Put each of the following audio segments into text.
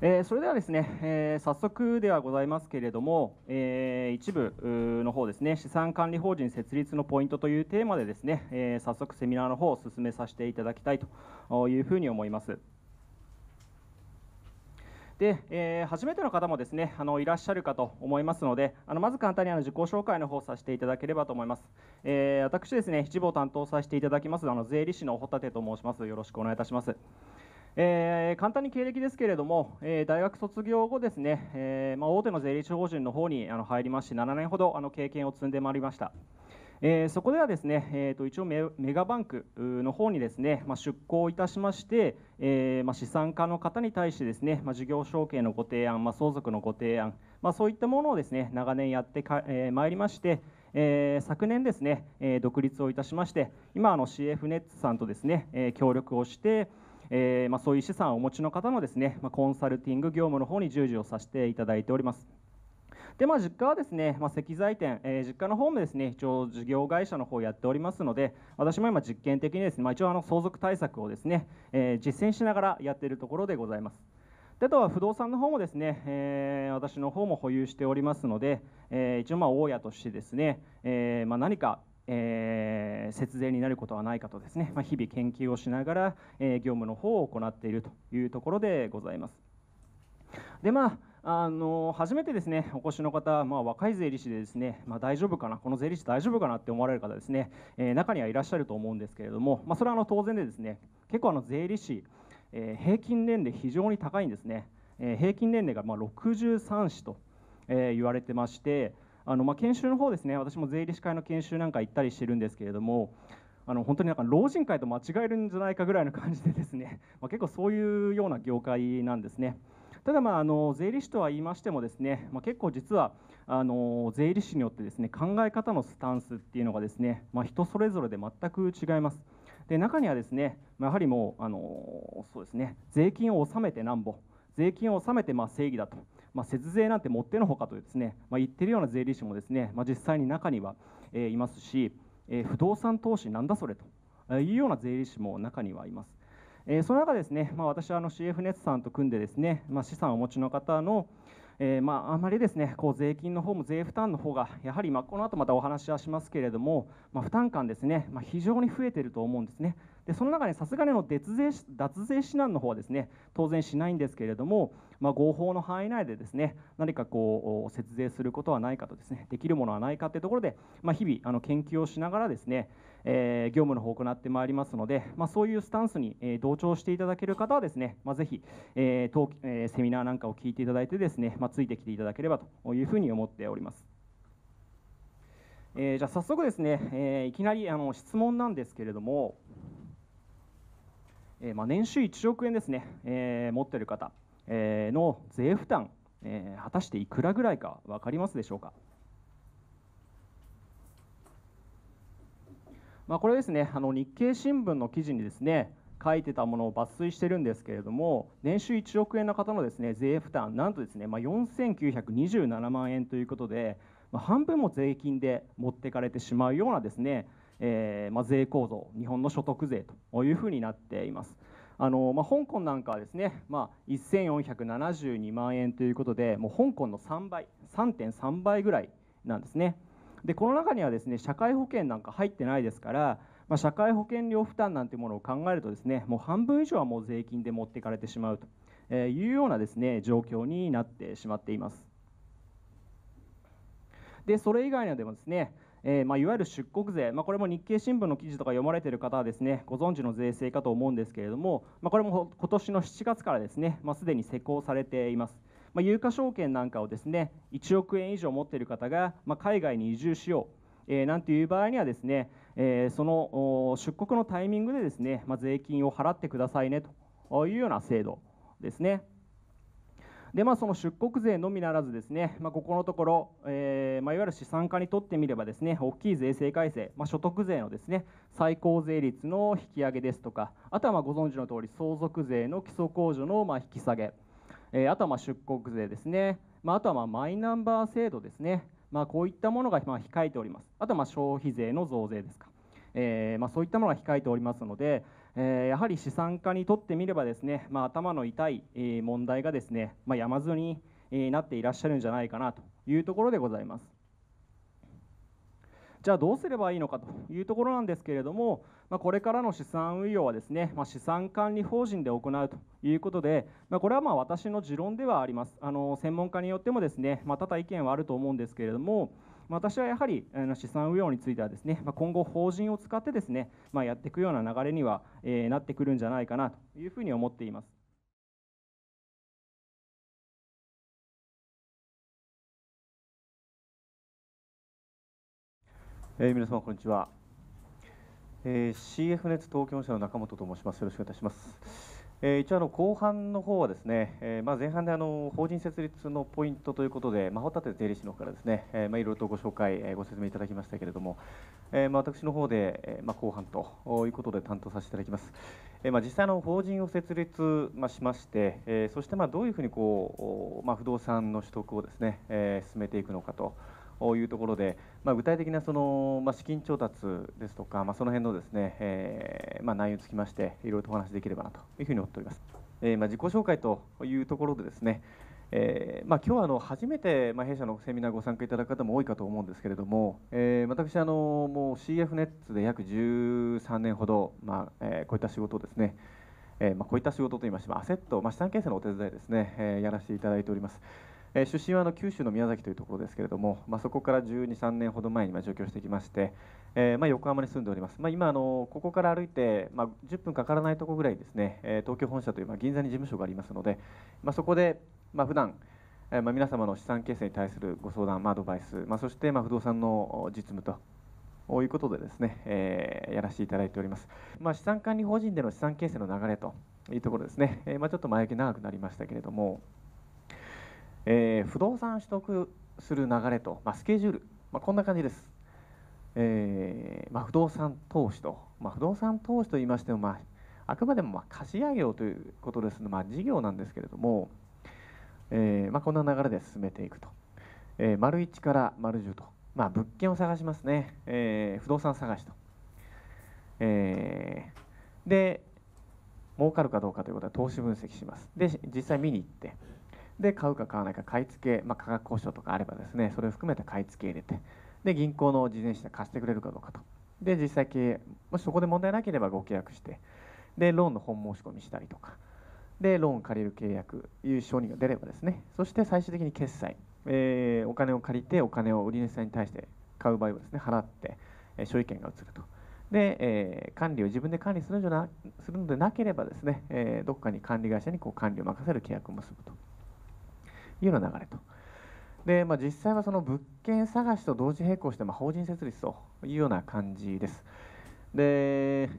えー、それではですね、えー、早速ではございますけれども、えー、一部の方ですね資産管理法人設立のポイントというテーマでですね、え早速セミナーの方を進めさせていただきたいというふうに思います。で、えー、初めての方もですねあのいらっしゃるかと思いますのであのまず簡単にあの自己紹介の方させていただければと思います、え私ですね一部を担当させていただきますあの税理士のホタテと申しますよろしくお願いいたしますえー、簡単に経歴ですけれども、えー、大学卒業後、ですね、えーまあ、大手の税理士法人の方にあに入りまして、7年ほどあの経験を積んでまいりました。えー、そこではですね、えー、と一応メガバンクの方にですね、まあ、出向いたしまして、えーまあ、資産家の方に対してですね、まあ、事業承継のご提案、まあ、相続のご提案、まあ、そういったものをですね長年やってか、えー、まいりまして、えー、昨年ですね、えー、独立をいたしまして今あの CF ネッツさんとですね、えー、協力をして、えー、まあ、そういう資産をお持ちの方のですね、まあ、コンサルティング業務の方に従事をさせていただいております。で、まあ、実家はですね、まあ、石材店、えー、実家の方もですね、一応事業会社の方やっておりますので、私も今実験的にですね、まあ、一応あの相続対策をですね、えー、実践しながらやっているところでございます。であとは不動産の方もですね、えー、私の方も保有しておりますので、えー、一応まあ大家としてですね、えーまあ、何かえー、節税になることはないかとですね、まあ、日々研究をしながら、えー、業務の方を行っているというところでございます。でまああの初めてですねお越しの方、まあ、若い税理士でですね、まあ、大丈夫かなこの税理士大丈夫かなって思われる方ですね、えー、中にはいらっしゃると思うんですけれども、まあ、それはあの当然でですね結構あの税理士、えー、平均年齢非常に高いんですね、えー、平均年齢がまあ63歳と、え言われてましてあのまあ、研修の方ですね私も税理士会の研修なんか行ったりしてるんですけれどもあの本当になんか老人会と間違えるんじゃないかぐらいの感じでですね、まあ、結構そういうような業界なんですね。ただまああの税理士とは言いましてもですね、まあ、結構実はあの税理士によってですね考え方のスタンスっていうのがですね、まあ、人それぞれで全く違います。で中にはですねやはりもうあのそうですね税金を納めてなんぼ税金を納めてまあ正義だと。まあ、節税なんてもってのほかとですね、まあ、言ってるような税理士もですね、まあ、実際に中には、えいますし、えー、不動産投資なんだそれというような税理士も中にはいます。えー、その中ですね、まあ、私はあの CF ネットさんと組んでですね、まあ、資産をお持ちの方の、えー、まあ、あまりですねこう税金の方も税負担の方がやはりまあこの後またお話はしますけれども、まあ、負担感ですね、まあ、非常に増えていると思うんですねでその中にさすがにの脱税脱税指南の方はですね当然しないんですけれども、まあ、合法の範囲内でですね何かこう節税することはないかとですねできるものはないかというところで、まあ、日々あの研究をしながらですね、えー、業務の方を行ってまいりますので、まあ、そういうスタンスに、え同調していただける方はですね、まあ、ぜひ、えーセミナーなんかを聞いていただいてですね、まあ、ついてきていただければというふうに思っております。えー、じゃあ早速ですね、えいきなりあの質問なんですけれども。えー、まあ、年収1億円ですね、えー、持っている方、えー、の税負担、えー、果たしていくらぐらいか分かりますでしょうか。まあ、これですねあの日経新聞の記事にですね書いてたものを抜粋してるんですけれども年収1億円の方のですね税負担なんとですね、まあ、4927万円ということで、まあ、半分も税金で持ってかれてしまうようなですねえー、まあ、税構造日本の所得税というふうになっています。あのまあ、香港なんかはですね、まあ、1472万円ということでもう香港の3倍3.3倍ぐらいなんですねでこの中にはですね社会保険なんか入ってないですから、まあ、社会保険料負担なんてものを考えるとですねもう半分以上はもう税金で持っていかれてしまうというようなですね状況になってしまっていますでそれ以外にはでもですねえー、まあ、いわゆる出国税、まあ、これも日経新聞の記事とか読まれている方はですねご存知の税制かと思うんですけれども、まあ、これも今年の7月からですね、まあ、すでに施行されています。ま有価証券なんかをですね1億円以上持っている方が、ま海外に移住しよう、えー、なんていう場合にはですね、えー、その出国のタイミングでですね、ま税金を払ってくださいねというような制度ですね。でまあ、その出国税のみならず、ですね、まあ、ここのところ、えー、まあ、いわゆる資産家にとってみれば、ですね大きい税制改正、ま所得税のですね最高税率の引き上げですとか、あとはまご存知の通り、相続税の基礎控除のま引き下げ、えー、あとはま出国税ですね、まあ、とはまマイナンバー制度ですね、まこういったものがま控えております、あとはま消費税の増税ですか。えー、まあ、そういったものが控えておりますので、えー、やはり資産家にとってみればですね、まあ、頭の痛い問題がですね、まあ、山積みになっていらっしゃるんじゃないかなというところでございます。じゃあどうすればいいのかというところなんですけれども、まあ、これからの資産運用はですね、まあ、資産管理法人で行うということで、まあ、これはまあ私の持論ではありますあの専門家によってもですね、まあ、多々意見はあると思うんですけれども、ま私はやはり資産運用についてはですね、まあ、今後法人を使ってですね、まあ、やっていくような流れには、えなってくるんじゃないかなというふうに思っています。えー、皆様こんにちは、えー、CF ネット東京社の中本と申しますよろしくお願いいたしますえー、一応あの後半の方はですね、えー、まあ前半であの法人設立のポイントということで、まあ、ホタテ税理士の方からですね、えー、まあいろいろとご紹介、えー、ご説明いただきましたけれども、えー、まあ私の方で、えー、まあ後半ということで担当させていただきます。えー、まあ実際の法人を設立まあしまして、えー、そしてまあどういうふうにこうまあ不動産の取得をですね、えー、進めていくのかと。いうところで、まあ、具体的なその、まあ、資金調達ですとか、まあ、その辺のですね、えー、まあ、内容につきましていろいろとお話できればなというふうに思っております。えー、まあ、自己紹介というところでですね、えーまあ、今日はあの初めて、まあ、弊社のセミナーご参加いただく方も多いかと思うんですけれども、えー、私あのもう CF ネッツで約13年ほど、まあえー、こういった仕事をですね、えーまあ、こういった仕事といいましてアセット、まあ、資産形成のお手伝いですね、えー、やらせていただいております。え出身はあの九州の宮崎というところですけれども、まあ、そこから12、3年ほど前にま上京してきまして、えー、ま横浜に住んでおります、まあ、今あの、ここから歩いて、ま10分かからないところぐらいですね、え東京本社という、ま銀座に事務所がありますので、まそこで、ま普段えま皆様の資産形成に対するご相談、まアドバイス、まそしてま不動産の実務とこういうことでですね、えー、やらせていただいております。まあ、資産管理法人での資産形成の流れというところですね、えー、まあ、ちょっと前置き長くなりましたけれども、えー、不動産取得する流れと、まあ、スケジュール、まあ、こんな感じです。えーまあ、不動産投資と、まあ、不動産投資といいましても、まあ、あくまでもまあ貸上うということですので、まあ、事業なんですけれども、えーまあ、こんな流れで進めていくと、えー、丸1から丸10と、まあ、物件を探しますね、えー、不動産探しと、えー、で儲かるかどうかということは投資分析しますで実際見に行ってで買うか買わないか買い付け、まあ、価格交渉とかあればですねそれを含めて買い付け入れてで銀行の事前資産貸してくれるかどうかとで実際経営もしそこで問題なければご契約してでローンの本申し込みしたりとかでローン借りる契約いう承認が出ればですねそして最終的に決済、えー、お金を借りてお金を売り主さんに対して買う場合はですね払って、え所有権が移ると。で、えー、管理を自分で管理するんじゃなするのでなければですね、えー、どこかに管理会社にこう管理を任せる契約を結ぶというような流れと。でまあ、実際はその物件探しと同時並行して、まあ、法人設立というような感じです。で、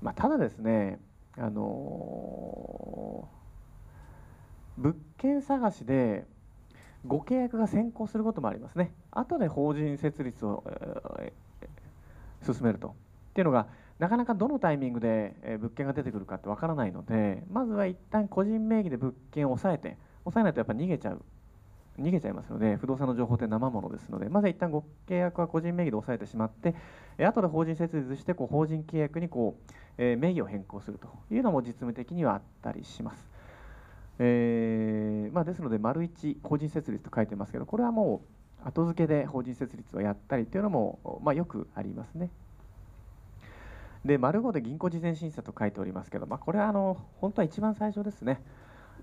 まあ、ただですね、あのー、物件探しでご契約が先行することもありますね後で法人設立を、えー、進めるとっていうのがなかなかどのタイミングで物件が出てくるかってわからないのでまずは一旦個人名義で物件を抑えて抑えないとやっぱ逃げちゃう逃げちゃいますので不動産の情報って生ものですのでまず一旦ご契約は個人名義で抑えてしまって後で法人設立してこう法人契約にこう、え名義を変更するというのも実務的にはあったりします。えーまあ、ですので、丸1、法人設立と書いてますけど、これはもう後付けで法人設立をやったりというのも、まあ、よくありますね。で丸5で銀行事前審査と書いておりますけど、まあ、これはあの本当は一番最初ですね、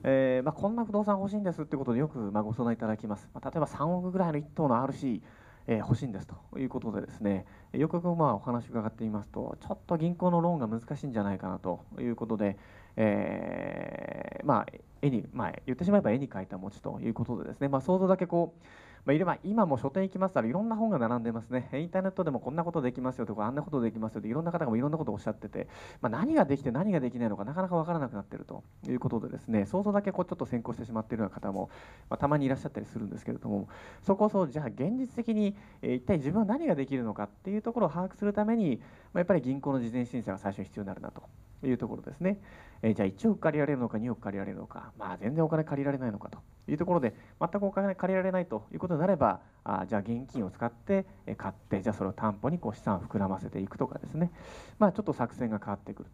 えーまあ、こんな不動産欲しいんですってことでよくまあご相談いただきます、まあ、例えば3億ぐらいの1棟の RC えー、欲しいんですということでですねよくよくまあお話を伺ってみますとちょっと銀行のローンが難しいんじゃないかなということで、えー、まあ絵に、まあ、言ってしまえば絵に描いた餅ということでですね、まあ、想像だけこうまあ、いれば今も書店行きますからいろんな本が並んでますねインターネットでもこんなことできますよとかあんなことできますよといろんな方がいろんなことをおっしゃってて、まあ、何ができて何ができないのかなかなか分からなくなっているということでですね想像だけこうちょっと先行してしまっているような方も、まあ、たまにいらっしゃったりするんですけれどもそこをじゃあ現実的に、えー、一体自分は何ができるのかっていうところを把握するためにやっぱり銀行の事前審査が最初に必要になるなというところですね。えー、じゃあ1億借りられるのか2億借りられるのか、まあ、全然お金借りられないのかというところで全くお金借りられないということになればあじゃあ現金を使って買ってじゃあそれを担保にこう資産を膨らませていくとかですね、まあ、ちょっと作戦が変わってくる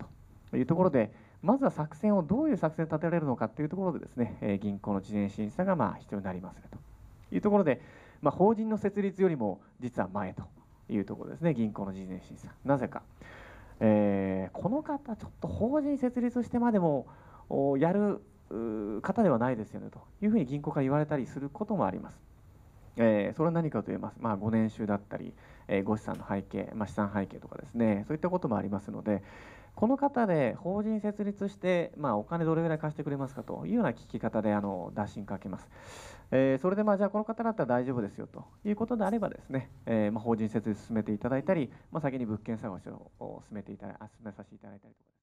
というところでまずは作戦をどういう作戦を立てられるのかというところでですね、えー、銀行の事前審査がまあ必要になりますねというところで、まあ、法人の設立よりも実は前というところですね銀行の事前審査なぜか、えー、この方ちょっと法人設立してまでもやる方ではないですよねというふうに銀行から言われたりすることもあります。えー、それは何かと言えます、まあ、5年収だったり、えー、ご資産の背景、まあ、資産背景とかですねそういったこともありますので、この方で法人設立して、まあ、お金どれぐらい貸してくれますかというような聞き方であの打診かけます、えー、それでまあじゃあこの方だったら大丈夫ですよということであればですね、えー、まあ法人設立進めていただいたり、まあ、先に物件探しを進めていただ進めさせていただいたりとか